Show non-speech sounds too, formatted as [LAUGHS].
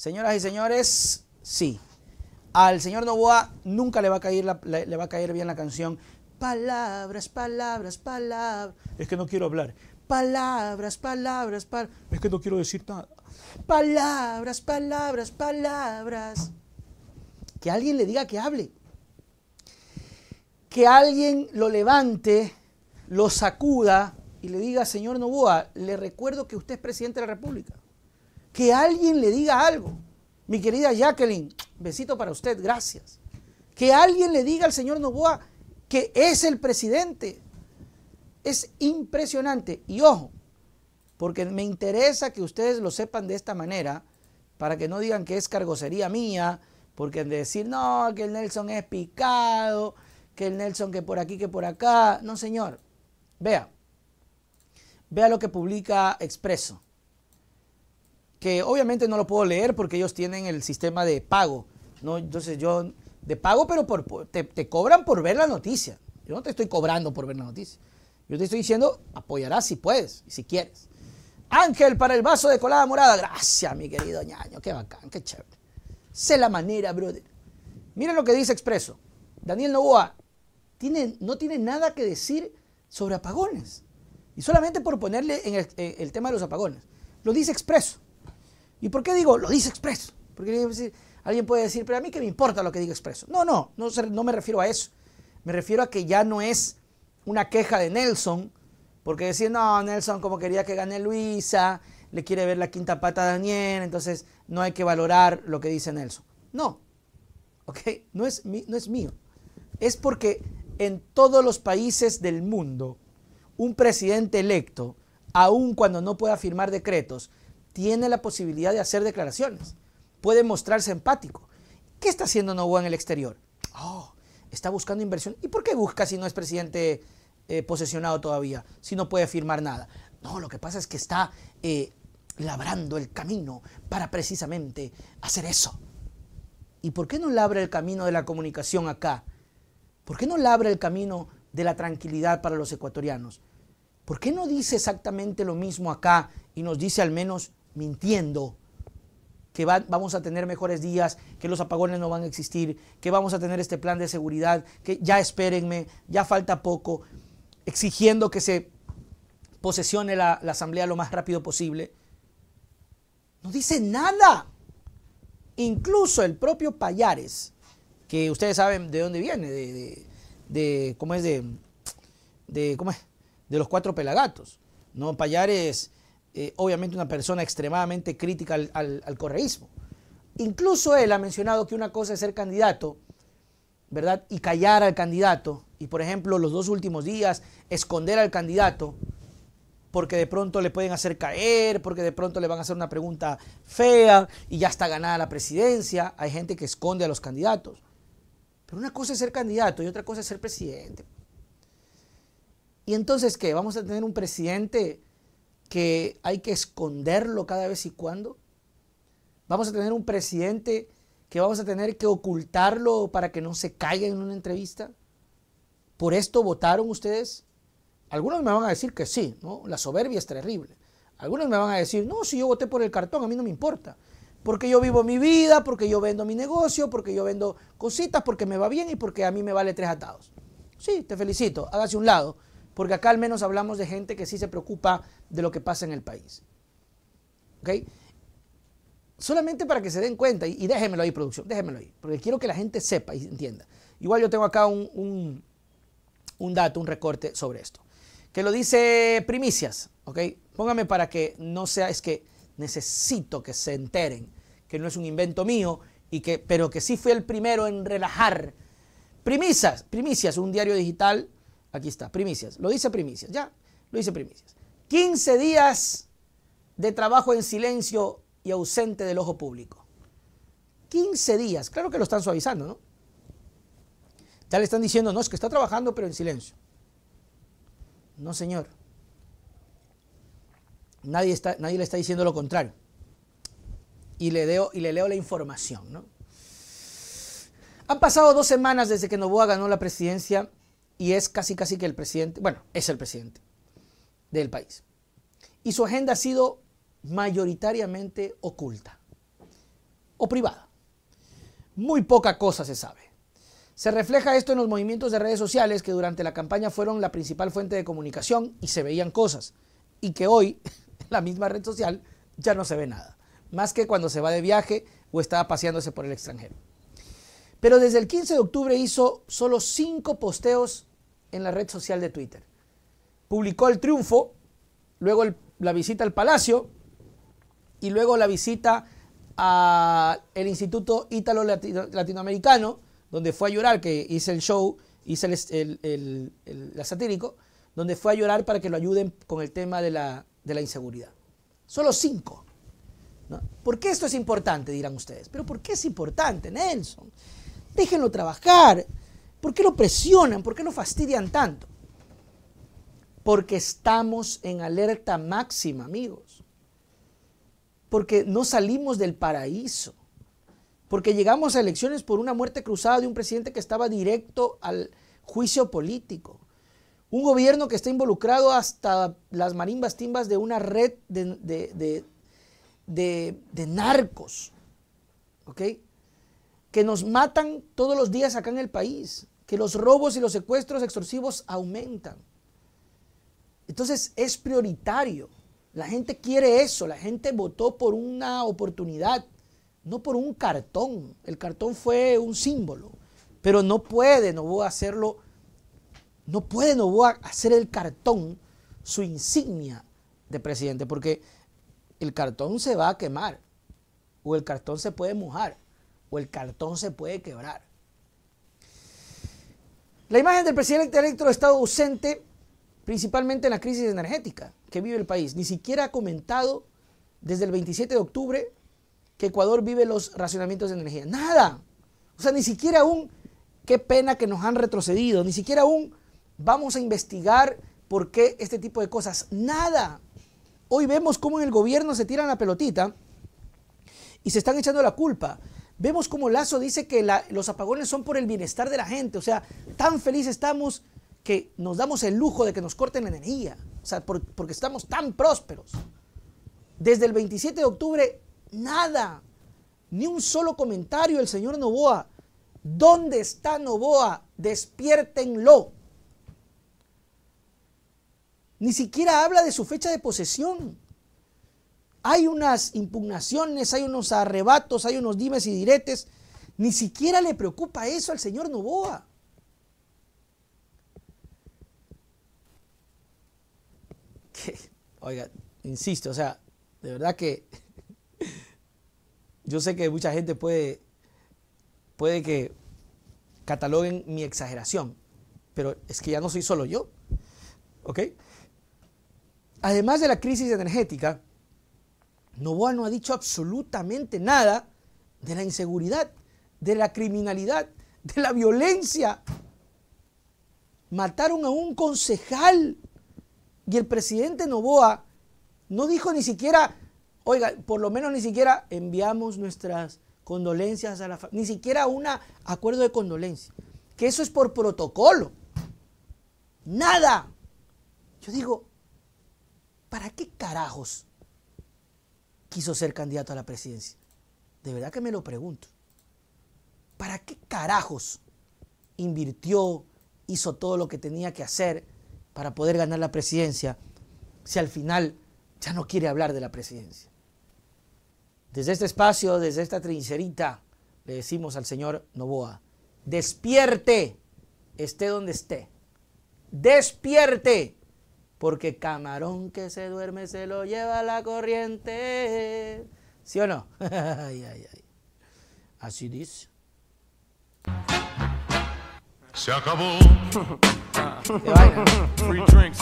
Señoras y señores, sí. Al señor Novoa nunca le va a caer, le, va a caer bien la canción. Palabras, palabras, palabras. Es que no quiero hablar. Palabras, palabras, palabras. Es que no quiero decir nada. Palabras, palabras, palabras. Que alguien le diga que hable. Que alguien lo levante, lo sacuda y le diga, señor Novoa, le recuerdo que usted es presidente de la República que alguien le diga algo. Mi querida Jacqueline, besito para usted, gracias. Que alguien le diga al señor Novoa que es el presidente. Es impresionante. Y ojo, porque me interesa que ustedes lo sepan de esta manera, para que no digan que es cargocería mía, porque de decir, no, que el Nelson es picado, que el Nelson que por aquí, que por acá. No, señor. Vea. Vea lo que publica Expreso que obviamente no lo puedo leer porque ellos tienen el sistema de pago. Entonces yo, de pago, pero te, cobran por ver la noticia. Yo no te estoy cobrando por ver la noticia. Yo te estoy diciendo, apoyarás si puedes y si quieres. Ángel para el vaso de colada morada. Gracias, mi querido ñaño. Qué bacán, qué chévere. Sé la manera, brother. Mira lo que dice Expreso. Daniel Novoa tiene, no tiene nada que decir sobre apagones. Y solamente por ponerle en el tema de los apagones. Lo dice Expreso. ¿Y por qué digo, lo dice expreso? Porque alguien puede decir, pero a mí que me importa lo que diga expreso. No, no, no, no me refiero a eso. Me refiero a que ya no es una queja de Nelson, porque decir, no, Nelson como quería que gane Luisa, le quiere ver la quinta pata a Daniel, entonces no hay que valorar lo que dice Nelson. No, ¿ok? No es, no es mío. Es porque en todos los países del mundo, un presidente electo, aun cuando no pueda firmar decretos, tiene la posibilidad de hacer declaraciones, puede mostrarse empático. ¿Qué está haciendo Novoa en el exterior? Oh, está buscando inversión. ¿Y por qué busca si no es presidente eh, posesionado todavía, si no puede firmar nada? No, lo que pasa es que está eh, labrando el camino para precisamente hacer eso. ¿Y por qué no labra el camino de la comunicación acá? ¿Por qué no labra el camino de la tranquilidad para los ecuatorianos? ¿Por qué no dice exactamente lo mismo acá y nos dice al menos mintiendo que vamos a tener mejores días, que los apagones no van a existir, que vamos a tener este plan de seguridad, que ya espérenme, ya falta poco, exigiendo que se posesione la, asamblea lo más rápido posible. No dice nada. Incluso el propio Payares, que ustedes saben de dónde viene, de, cómo es de cómo es de los cuatro pelagatos. No, Payares eh, obviamente una persona extremadamente crítica al, al, correísmo. Incluso él ha mencionado que una cosa es ser candidato, ¿verdad? Y callar al candidato, y por ejemplo los dos últimos días, esconder al candidato, porque de pronto le pueden hacer caer, porque de pronto le van a hacer una pregunta fea y ya está ganada la presidencia. Hay gente que esconde a los candidatos. Pero una cosa es ser candidato y otra cosa es ser presidente. Y entonces, ¿qué? Vamos a tener un presidente que hay que esconderlo cada vez y cuando? ¿Vamos a tener un presidente que vamos a tener que ocultarlo para que no se caiga en una entrevista? ¿Por esto votaron ustedes? Algunos me van a decir que sí, ¿no? La soberbia es terrible. Algunos me van a decir, no, si yo voté por el cartón, a mí no me importa. Porque yo vivo mi vida, porque yo vendo mi negocio, porque yo vendo cositas, porque me va bien y porque a mí me vale tres atados. Sí, te felicito, hágase un lado porque acá al menos hablamos de gente que sí se preocupa de lo que pasa en el país. ¿Ok? Solamente para que se den cuenta, y, déjemelo déjenmelo ahí, producción, déjenmelo ahí, porque quiero que la gente sepa y entienda. Igual yo tengo acá un, dato, un recorte sobre esto, que lo dice Primicias, ¿ok? Póngame para que no sea, es que necesito que se enteren que no es un invento mío, y que, pero que sí fui el primero en relajar. Primicias, Primicias, un diario digital Aquí está, primicias. Lo dice primicias, ya. Lo dice primicias. 15 días de trabajo en silencio y ausente del ojo público. 15 días. Claro que lo están suavizando, ¿no? Ya le están diciendo, no, es que está trabajando, pero en silencio. No, señor. Nadie, está, nadie le está diciendo lo contrario. Y le, y le leo la información, ¿no? Han pasado dos semanas desde que Novoa ganó la presidencia y es casi casi que el presidente, bueno, es el presidente del país. Y su agenda ha sido mayoritariamente oculta o privada. Muy poca cosa se sabe. Se refleja esto en los movimientos de redes sociales que durante la campaña fueron la principal fuente de comunicación y se veían cosas. Y que hoy, [LAUGHS] en la misma red social, ya no se ve nada. Más que cuando se va de viaje o está paseándose por el extranjero. Pero desde el 15 de octubre hizo solo cinco posteos en la red social de Twitter. Publicó el triunfo, luego la visita al Palacio y luego la visita al Instituto Ítalo Latinoamericano, donde fue a llorar, que hice el show, hice el, el, satírico, donde fue a llorar para que lo ayuden con el tema de la, inseguridad. Solo cinco. ¿no? ¿Por qué esto es importante? Dirán ustedes. Pero ¿por qué es importante, Nelson? Déjenlo trabajar. ¿Por qué lo presionan? ¿Por qué lo fastidian tanto? Porque estamos en alerta máxima, amigos. Porque no salimos del paraíso. Porque llegamos a elecciones por una muerte cruzada de un presidente que estaba directo al juicio político. Un gobierno que está involucrado hasta las marimbas timbas de una red de, de, narcos. ¿Ok? que nos matan todos los días acá en el país, que los robos y los secuestros extorsivos aumentan. Entonces es prioritario. La gente quiere eso, la gente votó por una oportunidad, no por un cartón. El cartón fue un símbolo, pero no puede no voy a hacerlo, no puede no voy a hacer el cartón su insignia de presidente, porque el cartón se va a quemar o el cartón se puede mojar o el cartón se puede quebrar. La imagen del presidente electo ha estado ausente principalmente en la crisis energética que vive el país. Ni siquiera ha comentado desde el 27 de octubre que Ecuador vive los racionamientos de energía. Nada. O sea, ni siquiera aún, qué pena que nos han retrocedido, ni siquiera aún vamos a investigar por qué este tipo de cosas. Nada. Hoy vemos cómo en el gobierno se tiran la pelotita y se están echando la culpa vemos como Lazo dice que los apagones son por el bienestar de la gente. O sea, tan felices estamos que nos damos el lujo de que nos corten la energía. O sea, porque estamos tan prósperos. Desde el 27 de octubre, nada. Ni un solo comentario el señor Novoa. ¿Dónde está Novoa? Despiértenlo. Ni siquiera habla de su fecha de posesión hay unas impugnaciones, hay unos arrebatos, hay unos dimes y diretes. Ni siquiera le preocupa eso al señor Novoa. oiga, insisto, o sea, de verdad que [LAUGHS] yo sé que mucha gente puede, puede que cataloguen mi exageración, pero es que ya no soy solo yo. ¿Ok? Además de la crisis energética, Novoa no ha dicho absolutamente nada de la inseguridad, de la criminalidad, de la violencia. Mataron a un concejal y el presidente Novoa no dijo ni siquiera, oiga, por lo menos ni siquiera enviamos nuestras condolencias a la familia, ni siquiera un acuerdo de condolencia, que eso es por protocolo. Nada. Yo digo, ¿para qué carajos quiso ser candidato a la presidencia? De verdad que me lo pregunto. ¿Para qué carajos invirtió, hizo todo lo que tenía que hacer para poder ganar la presidencia si al final ya no quiere hablar de la presidencia? Desde este espacio, desde esta trincherita, le decimos al señor Novoa, despierte, esté donde esté, despierte porque camarón que se duerme se lo lleva la corriente. ¿Sí o no? [LAUGHS] ay, ay, ay. Así dice. Se acabó. [LAUGHS] drinks